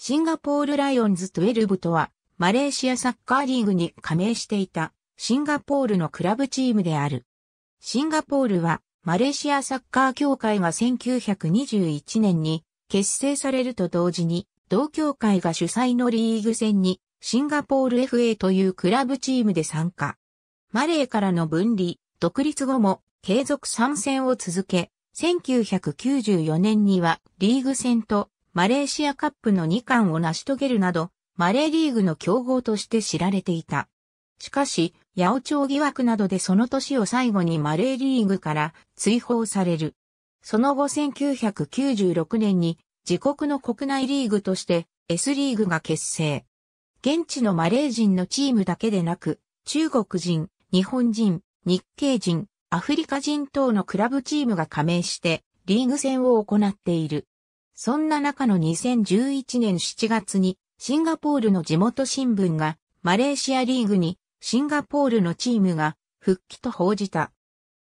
シンガポールライオンズ12とは、マレーシアサッカーリーグに加盟していた、シンガポールのクラブチームである。シンガポールは、マレーシアサッカー協会が1921年に結成されると同時に、同協会が主催のリーグ戦に、シンガポール FA というクラブチームで参加。マレーからの分離、独立後も継続参戦を続け、1994年にはリーグ戦とマレーシアカップの2冠を成し遂げるなど、マレーリーグの競合として知られていた。しかし、八王朝疑惑などでその年を最後にマレーリーグから追放される。その後1996年に自国の国内リーグとして S リーグが結成。現地のマレー人のチームだけでなく、中国人、日本人、日系人、アフリカ人等のクラブチームが加盟してリーグ戦を行っている。そんな中の2011年7月にシンガポールの地元新聞がマレーシアリーグにシンガポールのチームが復帰と報じた。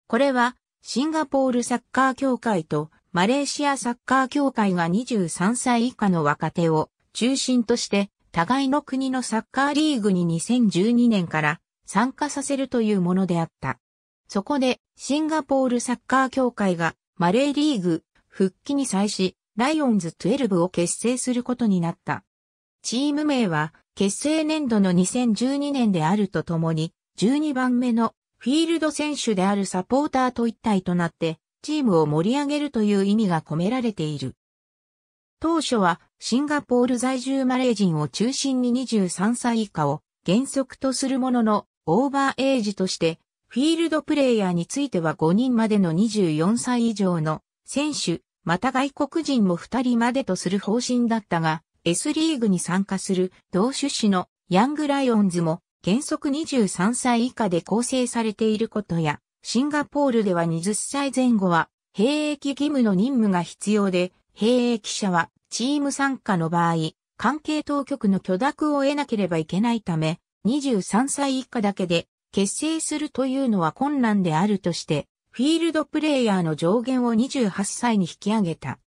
これはシンガポールサッカー協会とマレーシアサッカー協会が23歳以下の若手を中心として互いの国のサッカーリーグに2012年から参加させるというものであった。そこでシンガポールサッカー協会がマレーリーグ復帰に際しライオンズ12を結成することになった。チーム名は結成年度の2012年であるとともに、12番目のフィールド選手であるサポーターと一体となって、チームを盛り上げるという意味が込められている。当初はシンガポール在住マレー人を中心に23歳以下を原則とするもののオーバーエイジとしてフィールドプレイヤーについては5人までの24歳以上の選手、また外国人も2人までとする方針だったが、S リーグに参加する同種子のヤングライオンズも原則23歳以下で構成されていることや、シンガポールでは20歳前後は兵役義務の任務が必要で、兵役者はチーム参加の場合、関係当局の許諾を得なければいけないため、23歳以下だけで結成するというのは困難であるとして、フィールドプレイヤーの上限を28歳に引き上げた。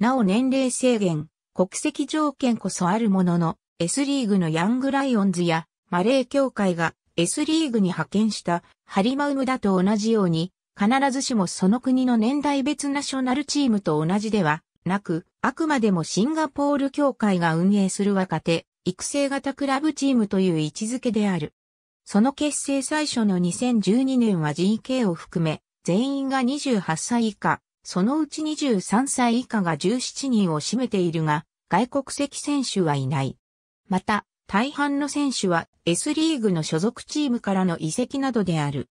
なお年齢制限、国籍条件こそあるものの、S リーグのヤングライオンズやマレー協会が S リーグに派遣したハリマウムだと同じように、必ずしもその国の年代別ナショナルチームと同じではなく、あくまでもシンガポール協会が運営する若手、育成型クラブチームという位置づけである。その結成最初の2012年は GK を含め、全員が28歳以下、そのうち23歳以下が17人を占めているが、外国籍選手はいない。また、大半の選手は S リーグの所属チームからの移籍などである。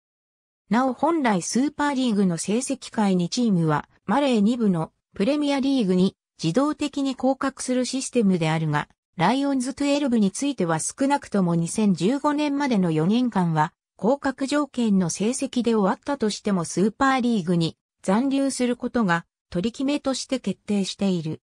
なお本来スーパーリーグの成績下にチームはマレー2部のプレミアリーグに自動的に降格するシステムであるが、ライオンズ12については少なくとも2015年までの4年間は、降格条件の成績で終わったとしてもスーパーリーグに残留することが取り決めとして決定している。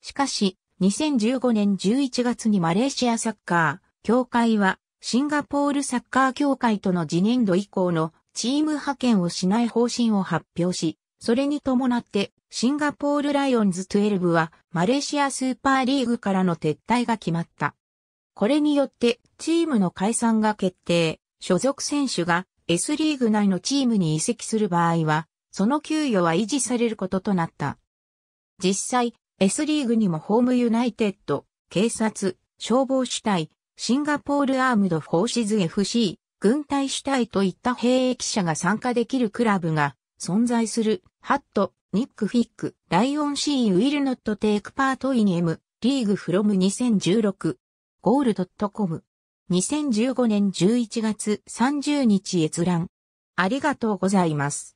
しかし、2015年11月にマレーシアサッカー協会はシンガポールサッカー協会との次年度以降のチーム派遣をしない方針を発表し、それに伴ってシンガポールライオンズ12はマレーシアスーパーリーグからの撤退が決まった。これによってチームの解散が決定、所属選手が S リーグ内のチームに移籍する場合は、その給与は維持されることとなった。実際、S リーグにもホームユナイテッド、警察、消防主体、シンガポールアームドフォーシズ FC、軍隊主体といった兵役者が参加できるクラブが存在するハットニック・フィック、ライオン・シー・ウィル・ノット・テイク・パート・イン・エム、リーグ・フロム2016、ゴールドットコム。2015年11月30日閲覧。ありがとうございます。